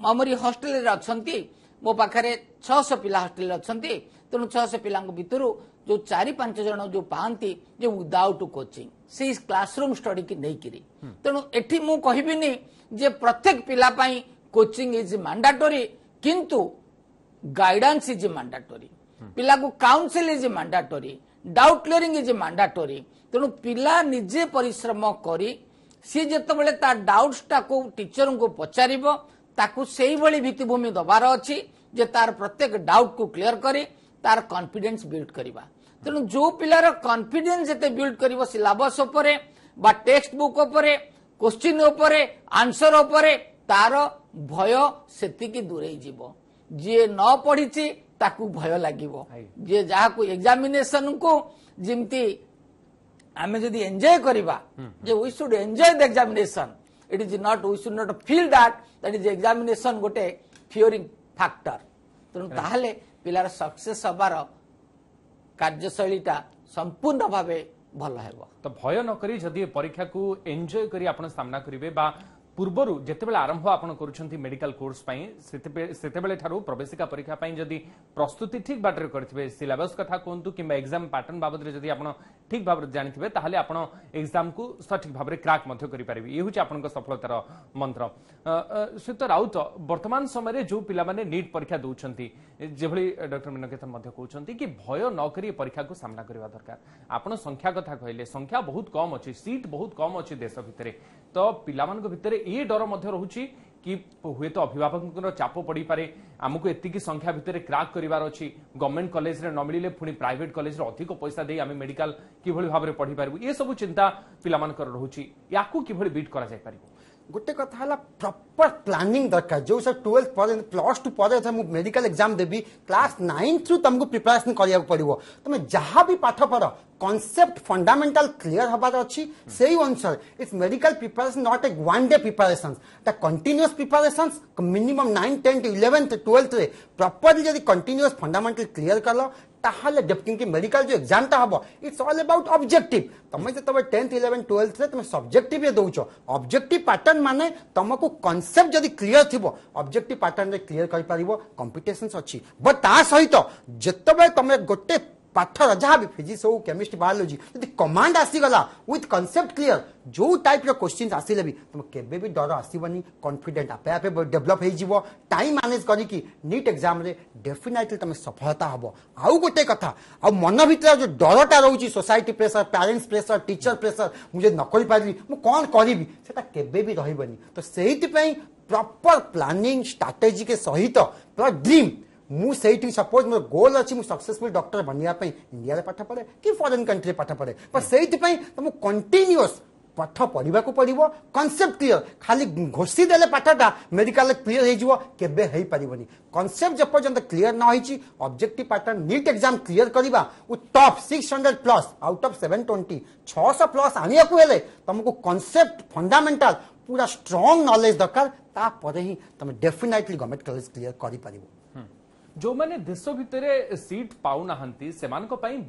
ମାମୁରି ହଷ୍ଟେଲରେ ଅଛନ୍ତି ମୋ ପାଖରେ ଛଅଶହ ପିଲା ହଷ୍ଟେଲରେ ଅଛନ୍ତି ତେଣୁ ଛଅଶହ ପିଲାଙ୍କ ଭିତରୁ ଯେଉଁ ଚାରି ପାଞ୍ଚ ଜଣ ଯେଉଁ ପାଆନ୍ତି ଯେ ୱିଦାଉଟ୍ କୋଚିଂ ସେଇ କ୍ଲାସରୁମ୍ ଷ୍ଟଡିକି ନେଇକିରି ତେଣୁ ଏଠି ମୁଁ କହିବିନି ଯେ ପ୍ରତ୍ୟେକ ପିଲା ପାଇଁ କୋଚିଂ ଇଜ୍ ମାଣ୍ଡାଟୋରୀ କିନ୍ତୁ ଗାଇଡାନ୍ସ ଇଜ୍ ମାଣ୍ଡାଟୋରୀ ପିଲାକୁ counsel is mandatory doubt clearing is mandatory ତେଣୁ ପିଲା ନିଜେ ପରିଶ୍ରମ କରି ସିଏ ଯେତେବେଳେ ତା ଡାଉଟ୍ସଟାକୁ ଟିଚରଙ୍କୁ ପଚାରିବ ତାକୁ ସେଇଭଳି ଭିତ୍ତିଭୂମି ଦେବାର ଅଛି ଯେ ତାର ପ୍ରତ୍ୟେକ ଡାଉଟକୁ କ୍ଲିୟର କରି ତାର କନଫିଡେନ୍ସ ବିଲ୍ଡ କରିବା ତେଣୁ ଯୋଉ ପିଲାର କନଫିଡେନ୍ସ ଯେତେ ବିଲ୍ଡ କରିବ ସିଲାବସ୍ ଉପରେ ବା ଟେକ୍ସଟ ବୁକ୍ ଉପରେ କୋଶ୍ଚିନ୍ ଉପରେ ଆନ୍ସର ଉପରେ ତାର ଭୟ ସେତିକି ଦୂରେଇ ଯିବ ଯିଏ ନ ପଢିଛି ତାକୁ ଭୟ ଲାଗିବ ଯିଏ ଯାହାକୁ ଏକ୍ଜାମିନେସନକୁ ଯେମିତି ଆମେ ଯଦି ଏନ୍ଜୟ କରିବା ଯେ we should enjoy the examination it is not we should not feel that that is examination ଗୋଟେ ଫିଓରିଂ ଫ୍ୟାକ୍ଟର ତେଣୁ ତାହେଲେ ପିଲାର ସକ୍ସେସ୍ ହେବାର କାର୍ଯ୍ୟଶୈଳୀଟା ସମ୍ପୂର୍ଣ୍ଣ ଭାବେ ଭଲ ହେବ ତ ଭୟ ନକରି ଯଦି ପରୀକ୍ଷାକୁ ଏନ୍ଜୟ କରି ଆପଣ ସାମ୍ନା କରିବେ ବା पूर्व जिते आरंभ कर मेडिकल कोर्स से प्रवेशिका परीक्षा प्रस्तुति ठीक बाटर करेंगे सिलेबस क्या कहतु कि एक्जाम पैटर्न बाबद ठीक भाव जानते हैं तेल एक्जाम को सठिक भाव में क्राक करें ये हूँ आप सफलतार मंत्र श्रीत राउत बर्तमान समय जो पाने नीट परीक्षा दौंस डर मीनकेतन कहते कि भय नक परीक्षा को सामना करवा दरकार आप संख्या कथ कहे संख्या बहुत कम अच्छी सीट बहुत कम अच्छी देश भितर पिला डर रही कि हूं तो अभिभावक चाप पड़ पाए आमको एत संख्या भितर क्राक कर गवर्नमेंट कलेज न मिले पुणी प्राइवेट कलेज अधिक पैसा दे आम मेडिका कि पढ़ी पार्बू ये सब चिंता पिला रही कि बीट कर गोटे कथा प्रपर प्लानिंग दरकार जो सब ट्वेल्थ पर प्लस टू पर मेडिकल एग्जाम देवी क्लास नाइन्थ तुमको प्रिपेरेसन करा पड़ो तुम जहाँ भी पाठ पढ़ कनसेप्ट फंडामेटाल क्लीयर हबार अच्छी से अनुसार it's medical preparation not a one day preparation continuous preparation minimum nine tenth eleventh twelfth properly जब कंटिन्यूस फंडामेटाल क्लीयर कल ताहले जब इनकी मेडिकल जो एग्जाम ता हबो इट्स ऑल अबाउट ऑब्जेक्टिव तमे जे तबे 10th 11th 12th रे तमे सब्जेक्टिव ये दोचो ऑब्जेक्टिव पैटर्न माने तमको कांसेप्ट जदी क्लियर थिबो ऑब्जेक्टिव पैटर्न रे क्लियर कर पारिबो कंपिटिशन्स अछि बट ता सहित जत्तबे तमे गोटे ପାଠର ଯାହା ବି ଫିଜିକ୍ସ ହଉ କେମିଷ୍ଟ୍ରି ବାୟୋଲୋଜି ଯଦି କମାଣ୍ଡ ଆସିଗଲା ୱିଥ୍ କନସେପ୍ଟ କ୍ଲିଅର ଯେଉଁ ଟାଇପ୍ର କୋଶ୍ଚିନ୍ସ ଆସିଲେ ବି ତୁମ କେବେ ବି ଡର ଆସିବନି କନଫିଡେଣ୍ଟ ଆପେ ଆପେ ଡେଭଲପ୍ ହେଇଯିବ ଟାଇମ୍ ମ୍ୟାନେଜ୍ କରିକି ନିଟ୍ ଏକ୍ଜାମ୍ରେ ଡେଫିନାଇଟଲି ତୁମେ ସଫଳତା ହେବ ଆଉ ଗୋଟେ କଥା ଆଉ ମନ ଭିତରେ ଯେଉଁ ଡରଟା ରହୁଛି society pressure parents pressure teacher pressure ମୁଁ ଯଦି ନ କରିପାରିବି ମୁଁ କ'ଣ କରିବି ସେଟା କେବେ ବି ରହିବନି ତ ସେଇଥିପାଇଁ ପ୍ରପର ପ୍ଲାନିଂ ଷ୍ଟ୍ରାଟେଜି के सहित पूरा ड्रीम मुझे सपोज मोर गोल अच्छी सक्सेसफुल डक्टर बनवाप इंडिया पाठ पढ़े कि फरेन कंट्री पाठ पढ़े पर hmm. तो से तुमको कंटिन्यूस पाठ पढ़ा पड़ो कनसेप्ट क्लीयर खाली घोषी देले पाठटा मेडिकल क्लीयर हो पार्बन कनसेप्ट जपर्यंत क्लीयर नई अब्जेक्ट पाठ निट एक्जाम क्लीयर करवा top six hundred plus out of seven twenty छःश प्लस आने को तुमको कनसेप्ट फंडामेटाल पूरा स्ट्रंग नलेज दरकार तुम डेफिनेटली गवर्नमेंट कलेज क्लीयर करपरिया जो मैंने देश भितर सीट पा ना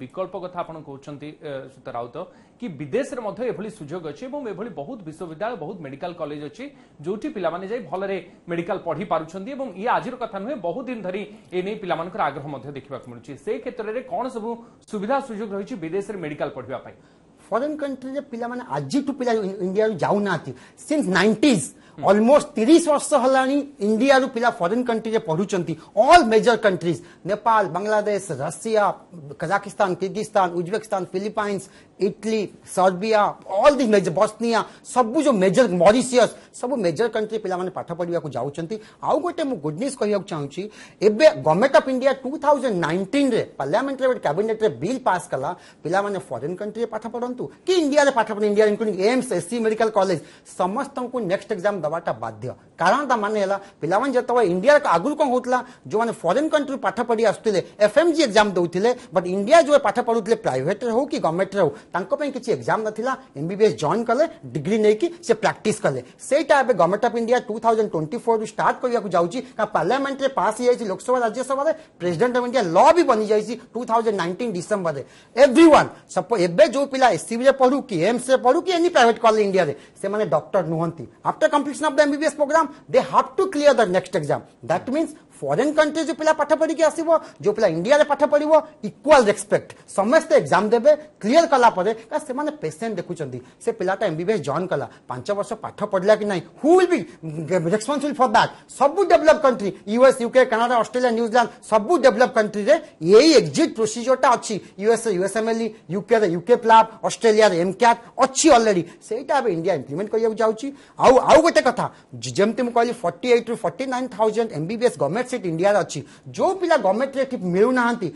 विकल्प कथा कहते सुत राउत कि विदेश में सुजोग अच्छे बहुत विश्वविद्यालय बहुत मेडिकल कलेज अच्छी जो पाने भल मेडिकल पढ़ी पार्टी ये आज क्या नुहे बहुत दिन धरी एने आग्रह देखा मिलूँ से क्षेत्र में कौन सब सुविधा सुजोग रही विदेश में मेडिकल पढ़ाई फरेन कंट्री पे आज पे इंडिया जाऊना सिंस नाइंटीज अलमोस्ट mm-hmm. तीस वर्ष होगा इंडिया रू पा फरेन कंट्री रे पढ़ुंट all major countries Nepal Bangladesh Russia Kazakhstan Kyrgyzstan Uzbekistan Philippines Italy Serbia all the major Bosnia सब जो मेजर मरीसीयस सब मेजर कंट्री पे पाठ पढ़ा को आउ गोटे मु गुड न्यूज कह चाहिए एवं गवर्नमेंट अफ इंडिया 2019 रे पार्लियामेंट रे कैबिनेट रे बिल पास कला पिला माने फॉरेन कंट्री में पाठ पढ़ंतु कि इंडिया रे पाठ पढ़ India including AIIMS SC medical college समस्त को नेक्स्ट एग्जाम दवाटा बाध्य कारण तो मान ला पाला जो इंडिया आगू कौन होता जो मैंने फरेन कंट्री पाठ पढ़ी आसते एफ एम जी एक्जाम देते बट इंडिया जो पाठ पढ़ुते प्राइट रे कि गवर्नमेंट रे किसी एक्जाम ना एम बी एस जॉन कले डिग्री नहीं कि से प्राक्ट कले government of India two thousand twenty four रू स्टार्ट करवाक जाऊँगी क्या पार्लियामेंट में पास हो Lok Sabha Rajya Sabha president of India ल भी बनी जाइए two thousand nineteen December every one suppose एवे जो पिला सी पढ़ू कि एम्स पढ़ू कि एनी प्राइट कले इंडिया से डक्टर नुहत after completion of the MBBS program, they have to clear the next exam. That means foreign country जो पिला पाठ पढ़ी आस जो पिला इंडिया पाठ पढ़ इक्वल रेस्पेक्ट समस्त एग्जाम देते क्लीयर कलापर क्या पेसेंट देखुं से पिलाटा एमबीबीएस जॉन कला पांच वर्ष पाठ पढ़ला कि ना हुई भी रेस्पनसबिल फर दैट सब develop country US UK Canada Australia New Zealand सब डेवलप कंट्री रे यही एक्जिट प्रोसीजरटा अच्छी US USMLE UK UK PLAB Australia एम क्या अच्छी अलरेडी से इंडिया इम्प्लीमेंट करा जाऊँ आउ आउ गोटे कथ जमी कहली forty eight to forty nine thousand MBBS government government seat ଇଣ୍ଡିଆରେ ଅଛି ଯେଉଁ ପିଲା ଗଭର୍ଣ୍ଣମେଣ୍ଟରେ ମିଳୁନାହାନ୍ତି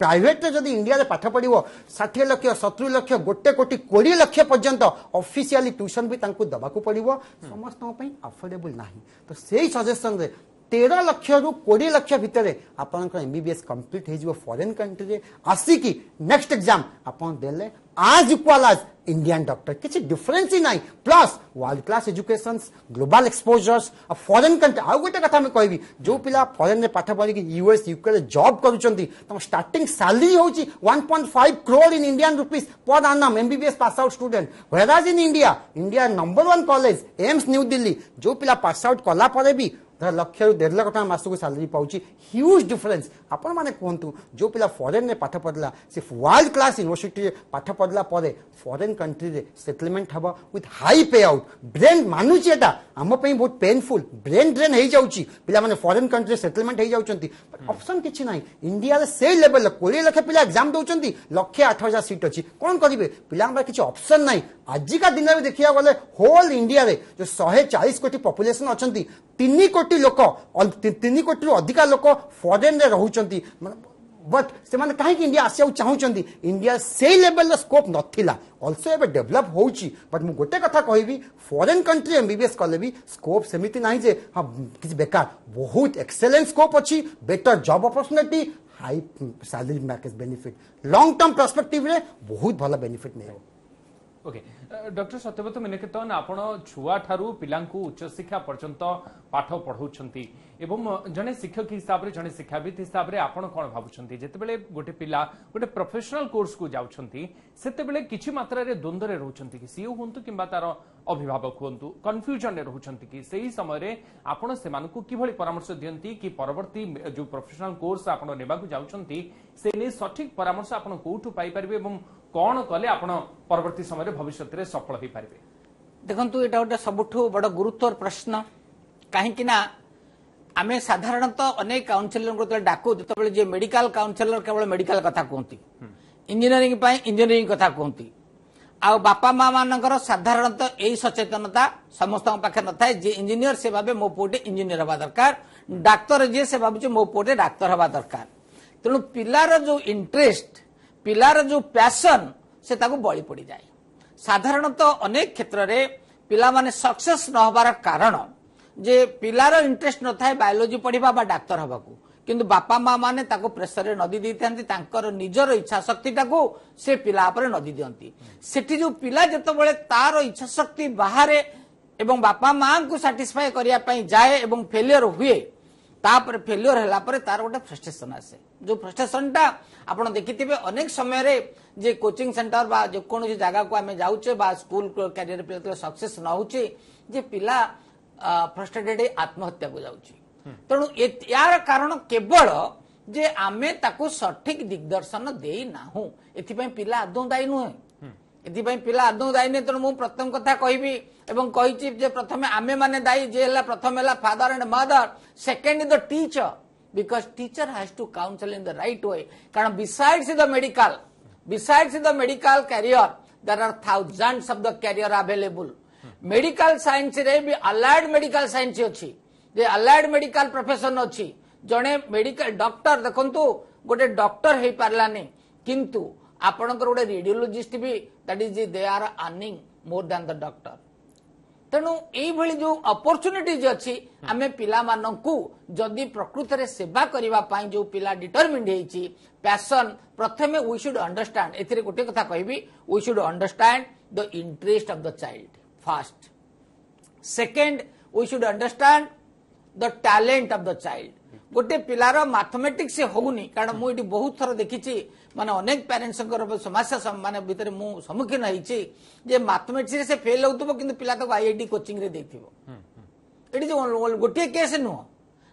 ପ୍ରାଇଭେଟରେ ଯଦି ଇଣ୍ଡିଆରେ ପାଠ ପଢ଼ିବ ଷାଠିଏ ଲକ୍ଷ ସତୁରି ଲକ୍ଷ ଗୋଟେ କୋଟି କୋଡ଼ିଏ ଲକ୍ଷ ପର୍ଯ୍ୟନ୍ତ ଅଫିସିଆଲି ଟ୍ୟୁସନ୍ ବି ତାଙ୍କୁ ଦେବାକୁ ପଡ଼ିବ ସମସ୍ତଙ୍କ ପାଇଁ ଆଫୋର୍ଡେବୁଲ୍ ନାହିଁ ତ ସେଇ ସଜେସନ୍ରେ ତେର ଲକ୍ଷରୁ କୋଡ଼ିଏ ଲକ୍ଷ ଭିତରେ ଆପଣଙ୍କର ଏମ୍ବିବିଏସ୍ କମ୍ପ୍ଲିଟ୍ ହେଇଯିବ ଫରେନ୍ କଣ୍ଟ୍ରିରେ ଆସିକି ନେକ୍ସଟ ଏକ୍ଜାମ୍ ଆପଣ ଦେଲେ as equal as Indian doctor କିଛି ଡିଫରେନ୍ସ ହିଁ ନାହିଁ plus world class educations global exposures ଆଉ ଫରେନ୍ କଣ୍ଟ୍ରି ଆଉ ଗୋଟେ କଥା ମୁଁ କହିବି ଯେଉଁ ପିଲା ଫରେନ୍ରେ ପାଠ ପଢ଼ିକି ୟୁଏସ୍ ୟୁକେରେ ଜବ୍ କରୁଛନ୍ତି ତମ ଷ୍ଟାର୍ଟିଂ ସାଲେରୀ ହେଉଛି one point five crore in Indian rupees per annum MBBS pass out student whereas in India India number one college AIIMS New Delhi ଯେଉଁ ପିଲା ପାସ୍ ଆଉଟ୍ କଲା ପରେ ବି धर लक्ष रु देख टाँग मसक सालरी पाँच ह्यूज डिफरेन्स आपतु जो पिला फरेन में पाठ पढ़ला से वर्ल्ड क्लास यूनिवर्सीटी पाठ पढ़ला फरेन कंट्री में सेटलमेंट हे with high pay out brain मानुच आमपाई बहुत पेनफुल ब्रेन ड्रेन हो जाए पाने फरेन कंट्री सेटलमेंट हो जाऊन किसी ना इंडिया से लेवल कोड़े लक्ष पा एक्जाम दौरान लक्षे आठ हजार सीट अच्छी कौन करेंगे पिला किसी अप्सन ना आजिका दिन में देखा गले होल इंडिया जो शहे चालीस कोटी पपुलेसन अच्छा तीन कोटी लोक तीन कोटी अधिका लोक फरेन रे रोच्च बट से कहीं इंडिया आसाक चाहूँ इंडिया से लेवल स्कोप नाला अल्सो एवं डेभलप हो बट मुझे गोटे कथा कह फरेन कंट्री एम बस कले भी स्कोप सेमती ना हाँ किसी बेकार बहुत एक्सेलेन्स स्कोप अच्छी बेटर जब opportunity high salary package benefit long term perspective बहुत भल बेनिफिट मिले ওকে ডক্টর সତ୍ୟବ୍ରତ ମିନିକେତନ ଆପଣ ଛୁଆଠାରୁ ପିଲାଙ୍କୁ ଉଚ୍ଚଶିକ୍ଷା ପର୍ଯ୍ୟନ୍ତ ପାଠ ପଢ଼ାଉଛନ୍ତି ଏବଂ ଜଣେ ଶିକ୍ଷକ ହିସାବରେ ଜଣେ ଶିକ୍ଷାବିତ ହିସାବରେ ଆପଣ କ'ଣ ଭାବୁଛନ୍ତି ଯେତେବେଳେ ଗୋଟେ ପିଲା ଗୋଟେ ପ୍ରଫେସନାଲ କୋର୍ସକୁ ଯାଉଛନ୍ତି ସେତେବେଳେ କିଛି ମାତ୍ରାରେ ଦ୍ୱନ୍ଦ୍ୱରେ ରହୁଛନ୍ତି କି ସିଏ ହୁଅନ୍ତୁ କିମ୍ବା ତାର ଅଭିଭାବକ ହୁଅନ୍ତୁ କନଫ୍ୟୁଜନରେ ରହୁଛନ୍ତି କି ସେହି ସମୟରେ ଆପଣ ସେମାନଙ୍କୁ କିଭଳି ପରାମର୍ଶ ଦିଅନ୍ତି କି ପରବର୍ତ୍ତୀ ଯେଉଁ ପ୍ରଫେସନାଲ କୋର୍ସ ଆପଣ ନେବାକୁ ଯାଉଛନ୍ତି ସେ ନେଇ ସଠିକ୍ ପରାମର୍ଶ ଆପଣ କୋଉଠୁ ପାଇପାରିବେ ଏବଂ কণ কলে আপনার পরবর্তী সময় ভবিষ্যতের সফল হয়ে পারবে দেখুন এটা গোটে সবুঠু বড় গুরুত্বর প্রশ্ন কাহিঁকি না আমি সাধারণত অনেক কাউন্সেলর যেতবে ডাকু যেতবে যে মেডিকাল কাউন্সেলর কেবল মেডিকাল কথা কুহতি ইঞ্জিনিয়ারিং পাই ইঞ্জিনিয়ারিং কথা কুহতি ଆଉ ବାପା ମା ମାନଙ୍କର ସାଧାରଣତଃ ଏଇ ସଚେତନତା ସମସ୍ତଙ୍କ ପାଖରେ ନଥାଏ ଯେ ଇଞ୍ଜିନିୟର ସେ ଭାବେ ମୋ ପୁଅଟେ ଇଞ୍ଜିନିୟର ହେବା ଦରକାର ଡାକ୍ତର ଯିଏ ସେ ଭାବୁଛି ମୋ ପୁଅଟେ ଡାକ୍ତର ହେବା ଦରକାର ତେଣୁ ପିଲାର ଯୋଉ ଇଣ୍ଟରେଷ୍ଟ ପିଲାର ଯେଉଁ ପ୍ୟାସନ୍ ସେ ତାକୁ ବଳି ପଡ଼ିଯାଏ ସାଧାରଣତଃ ଅନେକ କ୍ଷେତ୍ରରେ ପିଲାମାନେ ସକ୍ସେସ୍ ନ ହେବାର କାରଣ ଯେ ପିଲାର ଇଣ୍ଟରେଷ୍ଟ ନଥାଏ ବାୟୋଲୋଜି ପଢ଼ିବା ବା ଡାକ୍ତର ହେବାକୁ କିନ୍ତୁ ବାପା ମା ମାନେ ତାକୁ ପ୍ରେସରରେ ନଦୀ ଦେଇଥାନ୍ତି ତାଙ୍କର ନିଜର ଇଚ୍ଛା ଶକ୍ତିଟାକୁ ସେ ପିଲା ଉପରେ ନଦୀ ଦିଅନ୍ତି ସେଠି ଯେଉଁ ପିଲା ଯେତେବେଳେ ତାର ଇଚ୍ଛା ଶକ୍ତି ବାହାରେ ଏବଂ ବାପା ମାଙ୍କୁ ସାଟିସ୍ଫାଏ କରିବା ପାଇଁ ଯାଏ ଏବଂ ଫେଲିୟର ହୁଏ ତାପରେ ଫେଲିଓର ହେଲା ପରେ ତାର ଗୋଟେ ଫ୍ରଷ୍ଟ୍ରେସନ୍ ଆସେ ଯେଉଁ ଫ୍ରଷ୍ଟ୍ରେସନ୍ଟା ଆପଣ ଦେଖିଥିବେ ଅନେକ ସମୟରେ ଯେ କୋଚିଂ ସେଣ୍ଟର ବା ଯେକୌଣସି ଜାଗାକୁ ଆମେ ଯାଉଛେ ବା ସ୍କୁଲ କ୍ୟାରିୟର ପିଲା ଯେତେବେଳେ ସକ୍ସେସ୍ ନ ହେଉଛି ଯେ ପିଲା ଫ୍ରଷ୍ଟ୍ରେଟେଡ୍ ହେଇ ଆତ୍ମହତ୍ୟାକୁ ଯାଉଛି ତେଣୁ ଏହାର କାରଣ କେବଳ ଯେ ଆମେ ତାକୁ ସଠିକ୍ ଦିଗ୍ଦର୍ଶନ ଦେଇନାହୁଁ ଏଥିପାଇଁ ପିଲା ଆଦୌ ଦାୟୀ ନୁହେଁ ଏଥିପାଇଁ ପିଲା ଆଦୌ ଦାୟୀ ନୁହେଁ ତେଣୁ ମୁଁ ପ୍ରଥମ କଥା କହିବି ଏବଂ କହିଛି ଯେ ପ୍ରଥମେ ଆମେମାନେ ଦାୟୀ ଯିଏ ହେଲା ପ୍ରଥମେ ହେଲା father and mother second the teacher because teacher has to counsel in the right way କାରଣ besides the medical besides the medical career there are thousands of the career available medical ସାଇନ୍ସରେ ବି ଆଲାଏଡ୍ ମେଡିକାଲ ସାଇନ୍ସ ଅଛି ଯେ allied medical profession ଅଛି ଜଣେ medical doctor ଦେଖନ୍ତୁ ଗୋଟେ doctor ହେଇପାରିଲାନି କିନ୍ତୁ ଆପଣଙ୍କର ଗୋଟେ ରେଡିଓଲୋଜିଷ୍ଟ ବି that is they are earning more than the doctor ତେଣୁ ଏଇଭଳି ଯେଉଁ ଅପରଚୁନିଟିଜ୍ ଅଛି ଆମେ ପିଲାମାନଙ୍କୁ ଯଦି ପ୍ରକୃତରେ ସେବା କରିବା ପାଇଁ ଯେଉଁ ପିଲା ଡିଟରମିଣ୍ଡ ହେଇଛି ପ୍ୟାସନ୍ ପ୍ରଥମେ ୱି ସୁଡ୍ ଅଣ୍ଡରଷ୍ଟାଣ୍ଡ ଏଥିରେ ଗୋଟିଏ କଥା କହିବି we should understand the interest of the child first second we should understand the talent of the child ଗୋଟେ ପିଲାର ମାଥମେଟିକ୍ସ ହେଉନି କାରଣ ମୁଁ ଏଠି ବହୁତ ଥର ଦେଖିଛି ମାନେ ଅନେକ ପ୍ୟାରେଣ୍ଟସଙ୍କର ସମସ୍ୟା ମାନେ ଭିତରେ ମୁଁ ସମ୍ମୁଖୀନ ହେଇଛି ଯେ ମାଥମେଟିକ୍ସରେ ସେ ଫେଲ୍ ହେଉଥିବ କିନ୍ତୁ ପିଲା ତାକୁ ଆଇଆଇଟି କୋଚିଂରେ ଦେଇଥିବ ଏଠି ଯେଉଁ ଗୋଟିଏ କେସ୍ ନୁହଁ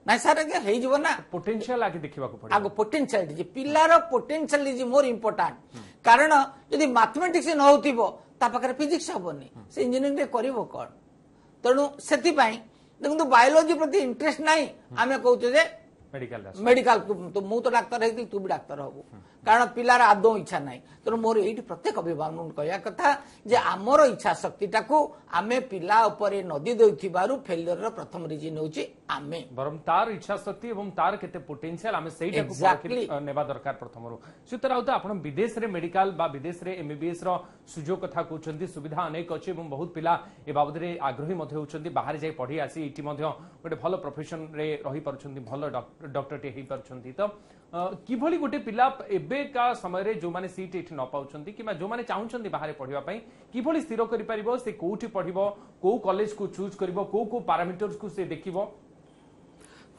ନାଇଁ ସାର୍ ଆଜ୍ଞା ହେଇଯିବ ନା ପୋଟେନ୍ସିଆଲ ଆଗେ ଦେଖିବାକୁ ପଡିବ ଆଗ ପୋଟେନ୍ସିଆଲିଟି ପିଲାର ପୋଟେନ୍ସିଆଲ ଇଜ ମୋର ଇମ୍ପୋର୍ଟାଣ୍ଟ କାରଣ ଯଦି ମାଥମେଟିକ୍ସ ନ ହେଉଥିବ ତା ପାଖରେ ଫିଜିକ୍ସ ହେବନି ସେ ଇଞ୍ଜିନିୟରିଂରେ କରିବ କ'ଣ ତେଣୁ ସେଥିପାଇଁ ଦେଖନ୍ତୁ ବାୟୋଲୋଜି ପ୍ରତି ଇଣ୍ଟରେଷ୍ଟ ନାହିଁ ଆମେ କହୁଛୁ ଯେ मेडिकल मेडिकल तो मु तो डाक्तर ହେଇଥିଲି ତୁ ବି ଡାକ୍ତର ହବୁ कारण पिलार आद इच्छा ना तेना मोर ये प्रत्येक अभिभावक कह कथा जे आमर इच्छा शक्ति आम पिला नदी दे फेलियर रथम रिजन हूँ आम बर तार इच्छा शक्ति तार पोटेनसीयल दरकार प्रथम सीत राउत आप विदेश में मेडिकल विदेश में एमबीएस रुजो क्या कहते सुविधा अनेक अच्छे बहुत पिला ए बाबद आग्रही होती बाहर जाए पढ़ी आसी ये गोटे भल प्रफेसन रही पार्टी भल डक्टर टेपार तो कि गोटे पिला एवं ଏବେକା ସମୟରେ ଯେଉଁମାନେ ସିଟ୍ ଏଠି ନ ପାଉଛନ୍ତି କିମ୍ବା ଯେଉଁମାନେ ଚାହୁଁଛନ୍ତି ବାହାରେ ପଢ଼ିବା ପାଇଁ କିଭଳି ସ୍ଥିର କରିପାରିବ ସେ କୋଉଠି ପଢ଼ିବ କୋଉ କଲେଜକୁ ଚୁଜ୍ କରିବ କୋଉ କୋଉ ପାରାମିଟର୍ସକୁ ସେ ଦେଖିବ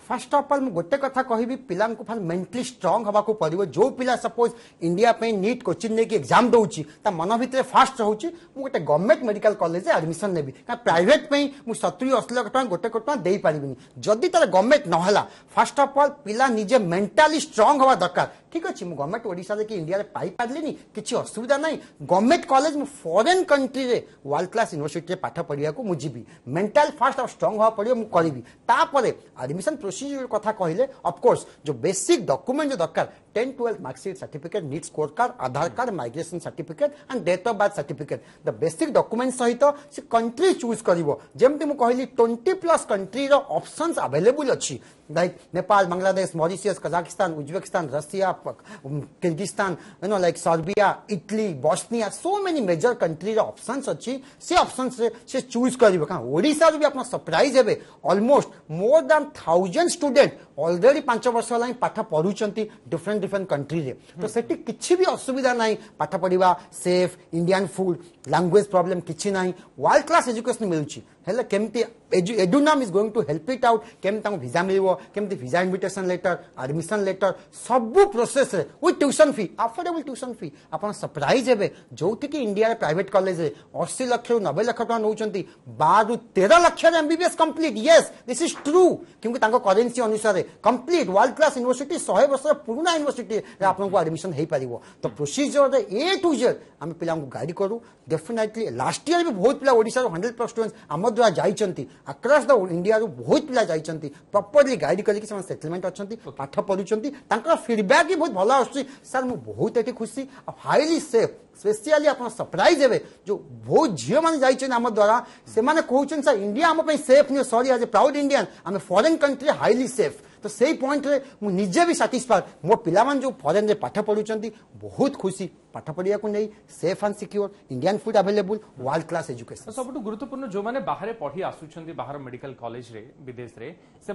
ফার্স্ট অফ অল গোটে কথা কহবি পিলা ফার্স্ট মেন্টালি স্ট্রং হওয়া পড়ব যে পিলা সপোজ ইন্ডিয়া নিট কোচিং নেই এক্সাম দৌছি তা মন ভিতরে ফার্স্ট রয়েছে মু গোটে গভর্নমেন্ট মেডিকাল কলেজে আডমিশন নেবি কারণ প্রাইভেট মু সতুরি অশি লক্ষ টাকা গোটে কোটি টাকা দিয়ে পারিনি যদি তার গভর্নমেন্ট নহলা ফার্স্ট অফ অল পিলা নিজে মেন্টালি স্ট্রং হওয়া দরকার ঠিক আছে মু গভর্নমেন্ট ওড়িশারে কি ইন্ডিয়ারে পাইপারিনি কিছু অসুবিধা নাই গভর্নমেন্ট কলেজ মু ফরেন কন্ট্রিরে ওয়ার্ল্ড ক্লাস ইউনিভার্সিটিরে পাঠ পড়া মু যাবি মেন্টাল ফার্স্ট আর স্ট্রং হওয়া পড়ে মু করবি তাপরে আডমিশন প্রোসিডিউর কথা কহিলে অফকোর্স যে বেসিক ডকুমেন্ট যে দরকার 10 12 mark sheet certificate neat card aadhar card hmm. migration certificate and date of birth certificate the basic document सहित से कंट्री चूज करिवो जेमति मु कहली 20 प्लस कंट्री रो ऑप्शंस अच्छी like Nepal Bangladesh Mauritius Kazakhstan Uzbekistan Russia Kyrgyzstan you know like Serbia Italy Bosnia so many major country रो options से options से choose करेंगे का ओडिसा भी आपन सरप्राइज हेबे almost more than 1000 student already পাঁচ বছর লাই পাঠা পড়ুচন্তি डिफरेंट डिफरेंट কান্ট্রি তে তো সেটি কিছিবি অসুবিধা নাই পাঠা পড়িবা safe Indian food language problem কিছি নাই ওয়ার্ল্ড ক্লাস এডুকেশন মিলুচি ହେଲେ କେମିତି Edunam is going to help it out କେମିତି ତାଙ୍କୁ ଭିଜା ମିଳିବ କେମିତି visa invitation letter admission letter ସବୁ ପ୍ରୋସେସରେ with tuition fee affordable tuition fee ଆପଣ ସରପ୍ରାଇଜ୍ ହେବେ ଯେଉଁଠିକି ଇଣ୍ଡିଆରେ ପ୍ରାଇଭେଟ୍ କଲେଜରେ ଅଶୀ ଲକ୍ଷରୁ ନବେ ଲକ୍ଷ ଟଙ୍କା ନେଉଛନ୍ତି ବାରରୁ ତେର ଲକ୍ଷରେ MBBS complete yes this is true କିନ୍ତୁ ତାଙ୍କ କରେନ୍ସି ଅନୁସାରେ କମ୍ପ୍ଲିଟ୍ ୱାର୍ଲଡ କ୍ଲାସ୍ ୟୁନିଭର୍ସିଟି ଶହେ ବର୍ଷର ପୁରୁଣା ୟୁନିଭର୍ସିଟିରେ ଆପଣଙ୍କୁ ଆଡ଼ମିସନ୍ ହେଇପାରିବ ତ ପ୍ରୋସିଜିଓରରେ ଏ ଟୁ ଜେଡ୍ ଆମେ ପିଲାଙ୍କୁ ଗାଇଡ଼ କରୁ ଡେଫିନେଟଲି ଲାଷ୍ଟ ଇୟର୍ ବି ବହୁତ ପିଲା ଓଡ଼ିଶାରୁ ହଣ୍ଡ୍ରେଡ଼ ପ୍ଲସ୍ ଷ୍ଟୁଡେଣ୍ଟ ଆମ द्वारा जाइंट आक्रस द इंडिया बहुत पिला जाइंट प्रपरली गाइड करकेटलमेंट अच्छा पाठ पढ़ुंतर फिडबैक् बहुत भल आस सर मुझे बहुत ये खुशी हाइली सेफ स्पेशली आप सरप्राइज हे जो बहुत झील मैंने जाम द्वारा से कहते सर इंडिया आम सेफ नुह सरी आज प्राउड इंडियान आम फरेन कंट्री हाइली सेफ तो से पॉइंट निजे भी साटिस्फाए मो पा जो फरेन में पाठ पढ़ुं बहुत खुशी पाठ पढ़ाक नहीं safe and secure Indian food available world class education सब गुरुत्वपूर्ण जो मैंने बाहर पढ़ी आसुच्च बाहर मेडिकल कलेज विदेश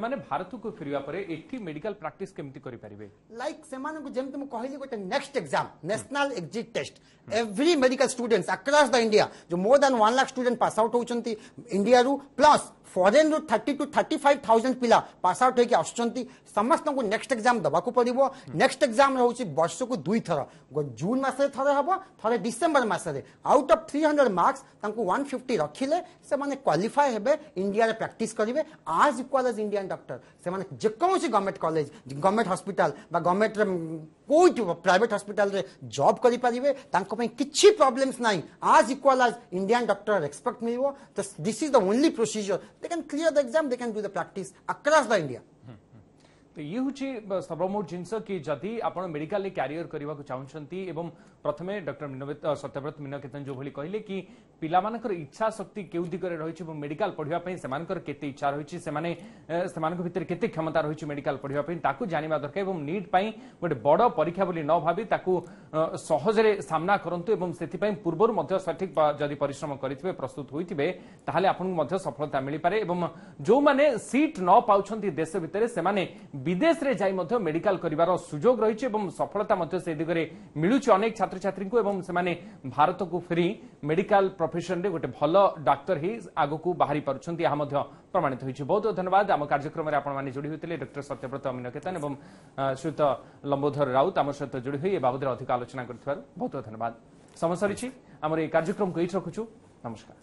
में भारत को फिर मेडिकल प्राक्ट के लाइक से कहली गोटे next exam national exit test every medical students across the India जो more than one lakh student pass out होती इंडिया प्लस ଫରେନ୍ରୁ thirty two thirty five thousand ପିଲା ପାସ୍ ଆଉଟ୍ ହୋଇକି ଆସୁଛନ୍ତି ସମସ୍ତଙ୍କୁ ନେକ୍ସଟ ଏକ୍ଜାମ୍ ଦେବାକୁ ପଡ଼ିବ ନେକ୍ସଟ ଏକ୍ଜାମ୍ ହେଉଛି ବର୍ଷକୁ ଦୁଇଥର ଜୁନ୍ ମାସରେ ଥରେ ହେବ ଥରେ ଡିସେମ୍ବର ମାସରେ out of three hundred marks ତାଙ୍କୁ ୱାନ୍ ଫିଫ୍ଟି ରଖିଲେ ସେମାନେ କ୍ୱାଲିଫାଏ ହେବେ ଇଣ୍ଡିଆରେ ପ୍ରାକ୍ଟିସ୍ କରିବେ as equal as Indian doctor ସେମାନେ ଯେକୌଣସି ଗଭର୍ଣ୍ଣମେଣ୍ଟ କଲେଜ ଗଭର୍ଣ୍ଣମେଣ୍ଟ ହସ୍ପିଟାଲ ବା ଗଭର୍ଣ୍ଣମେଣ୍ଟର খুতো প্রাইভেট হসপিটাল রে জব করি পাৰিবে তাংকৈ মই কিছি প্ৰবলেমস নাই আজি equalize Indian doctor expect maybe this is the only procedure they can clear the exam they can do the practice across the India তো ই হচি সৰ্বমৌ জিন্সৰ কি যতি আপোনাৰ মেডিকেললি কেৰিয়াৰ কৰিবাক চাউচନ୍ତି এবম প্রথমে ডক্টর সত্যব্রত মীনকেতন যেভাবে কহিলেন কি পিলামানকর ইচ্ছা শক্তি কেউ দিগরে রয়েছে এবং মেডিকাল পড়া সেমানকর কেতে ইচ্ছা রয়েছে সেমানে সেমানক ভিতরে কেতে ক্ষমতা রয়েছে মেডিকাল পড়া তাকু জানিবা দরকার এবং নিট পাই গোটে বড় পরীক্ষা বলি ন ভাবি তাকু সহজরে সামনা করন্তু এবং সেথিপাই পূর্বরু মধ্য সঠিক যদি পরিশ্রম করিথিবে প্রস্তুত হইথিবে তাহলে আপনাকে মধ্য সফলতা মিলিপারে এবং ଯେଉଁମାନେ ସିଟ୍ ନ ପାଉଛନ୍ତି ଦେଶ ଭିତରେ ସେମାନେ ବିଦେଶରେ ଯାଇ ମଧ୍ୟ ମେଡିକାଲ କରିବାର ସୁଯୋଗ ରହିଛି ଏବଂ ସଫଳତା ମଧ୍ୟ ସେ ଦିଗରେ ମିଳୁଛି ଅନେକ ଛାତ୍ର ছাত্রছাত্রীଙ୍କୁ এবং ସେମାନେ ଭାରতକୁ ଫେରି ମେଡିକାଲ ପ୍ରଫେସନରେ ଗୋଟେ ଭଲ ଡାକ୍ତର ହେଇ ଆଗକୁ ବାହାରି ପାରୁଛନ୍ତି ଏହା ମଧ୍ୟ ପ୍ରମାଣିତ ହୋଇଛି ବହୁତ ଧନ୍ୟବାଦ ଆମ କାର୍ଯ୍ୟକ୍ରମରେ ଆପଣମାନେ ଯୋଡ଼ି ହୋଇଥିଲେ ଡକ୍ଟର ସତ୍ୟବ୍ରତ ଅମିନକେତନ ଏବଂ ଶ୍ରୀତ ଲମ୍ବୋଧର ରାଉତ ଆମ ସହିତ ଯୋଡ଼ି ହୋଇ ଏ ବାବଦରେ ଅଧିକ ଆଲୋଚନା କରିଥିବାରୁ ବହୁତ ଧନ୍ୟବାଦ ସମୟ ସରିଛି ଆମର এই কার্যক্রমকে এইটি রাখুছু নমস্কার